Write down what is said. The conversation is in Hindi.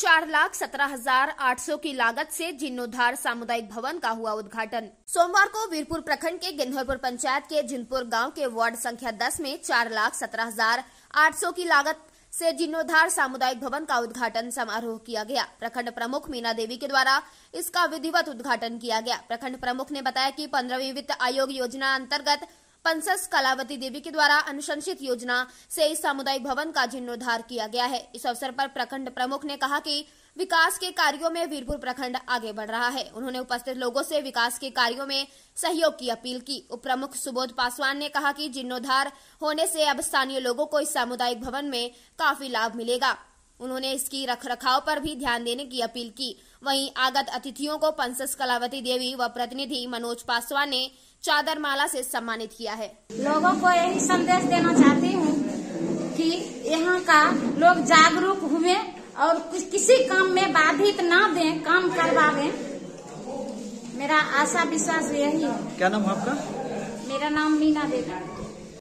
चार लाख सत्रह हजार आठ सौ की लागत से जीर्णोद्धार सामुदायिक भवन का हुआ उद्घाटन सोमवार को वीरपुर प्रखंड के गिन्हरपुर पंचायत के जिनपुर गांव के वार्ड संख्या दस में चार लाख सत्रह हजार आठ सौ की लागत से जीर्णोद्धार सामुदायिक भवन का उद्घाटन समारोह किया गया प्रखंड प्रमुख मीना देवी के द्वारा इसका विधिवत उद्घाटन किया गया प्रखंड प्रमुख ने बताया कि पंद्रहवीं वित्त आयोग योजना अंतर्गत पंसस कलावती देवी के द्वारा अनुशंसित योजना से इस सामुदायिक भवन का जीर्णोद्वार किया गया है इस अवसर पर प्रखंड प्रमुख ने कहा कि विकास के कार्यों में वीरपुर प्रखंड आगे बढ़ रहा है उन्होंने उपस्थित लोगों से विकास के कार्यों में सहयोग की अपील की उप प्रमुख सुबोध पासवान ने कहा कि जीर्णोद्वार होने से अब स्थानीय लोगों को इस सामुदायिक भवन में काफी लाभ मिलेगा उन्होंने इसकी रख रखाव पर भी ध्यान देने की अपील की वहीं आगत अतिथियों को पंसस कलावती देवी व प्रतिनिधि मनोज पासवान ने चादर माला से सम्मानित किया है लोगों को यही संदेश देना चाहती हूँ कि यहाँ का लोग जागरूक हुए और किसी काम में बाधित न दे काम करवा मेरा आशा विश्वास यही है क्या नाम आपका मेरा नाम मीना देवी